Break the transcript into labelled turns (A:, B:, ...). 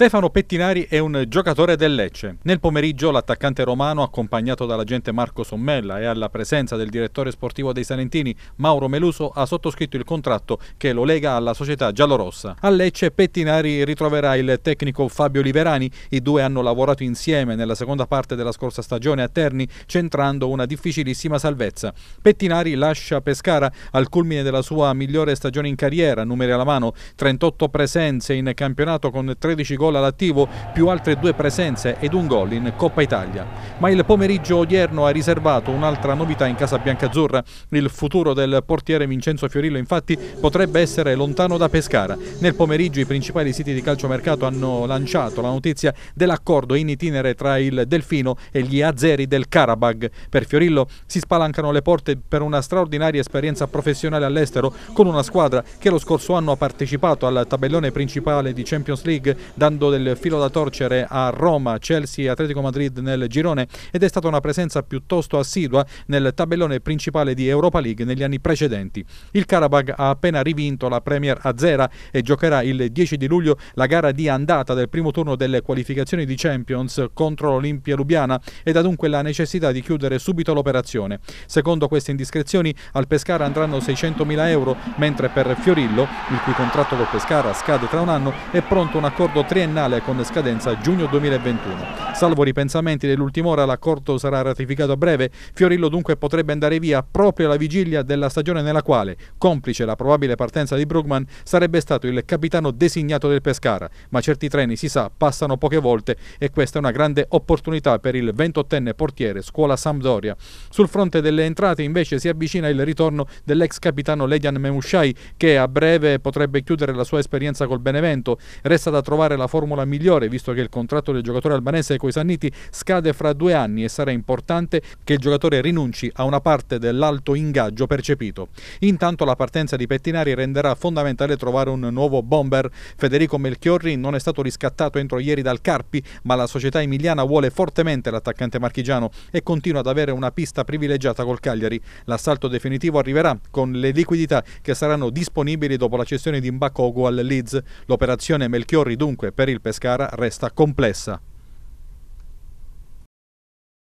A: Stefano Pettinari è un giocatore del Lecce. Nel pomeriggio l'attaccante romano, accompagnato dall'agente Marco Sommella e alla presenza del direttore sportivo dei Salentini Mauro Meluso, ha sottoscritto il contratto che lo lega alla società giallorossa. A Lecce Pettinari ritroverà il tecnico Fabio Liberani. I due hanno lavorato insieme nella seconda parte della scorsa stagione a Terni, centrando una difficilissima salvezza. Pettinari lascia Pescara al culmine della sua migliore stagione in carriera, numeri alla mano, 38 presenze in campionato con 13 gol gol all'attivo, più altre due presenze ed un gol in Coppa Italia. Ma il pomeriggio odierno ha riservato un'altra novità in casa biancazzurra. Il futuro del portiere Vincenzo Fiorillo infatti potrebbe essere lontano da Pescara. Nel pomeriggio i principali siti di calciomercato hanno lanciato la notizia dell'accordo in itinere tra il Delfino e gli Azeri del Karabag. Per Fiorillo si spalancano le porte per una straordinaria esperienza professionale all'estero con una squadra che lo scorso anno ha partecipato al tabellone principale di Champions League dando dando del filo da torcere a Roma, Chelsea e Atletico Madrid nel girone ed è stata una presenza piuttosto assidua nel tabellone principale di Europa League negli anni precedenti. Il Karabag ha appena rivinto la Premier a Zera e giocherà il 10 di luglio la gara di andata del primo turno delle qualificazioni di Champions contro l'Olimpia Lubiana ed ha dunque la necessità di chiudere subito l'operazione. Secondo queste indiscrezioni al Pescara andranno 600.000 euro mentre per Fiorillo, il cui contratto col Pescara scade tra un anno, è pronto un accordo triennale triennale con scadenza giugno 2021. Salvo ripensamenti dell'ultima ora, l'accordo sarà ratificato a breve. Fiorillo dunque potrebbe andare via proprio alla vigilia della stagione nella quale, complice la probabile partenza di Brugman, sarebbe stato il capitano designato del Pescara. Ma certi treni, si sa, passano poche volte e questa è una grande opportunità per il 28enne portiere scuola Sampdoria. Sul fronte delle entrate invece si avvicina il ritorno dell'ex capitano Ledian Memushai che a breve potrebbe chiudere la sua esperienza col Benevento. Resta da trovare la formula migliore visto che il contratto del giocatore albanese è cui Sanniti scade fra due anni e sarà importante che il giocatore rinunci a una parte dell'alto ingaggio percepito. Intanto la partenza di Pettinari renderà fondamentale trovare un nuovo bomber. Federico Melchiorri non è stato riscattato entro ieri dal Carpi, ma la società emiliana vuole fortemente l'attaccante marchigiano e continua ad avere una pista privilegiata col Cagliari. L'assalto definitivo arriverà con le liquidità che saranno disponibili dopo la cessione di Mbakogu al Leeds. L'operazione Melchiorri dunque per il Pescara resta complessa.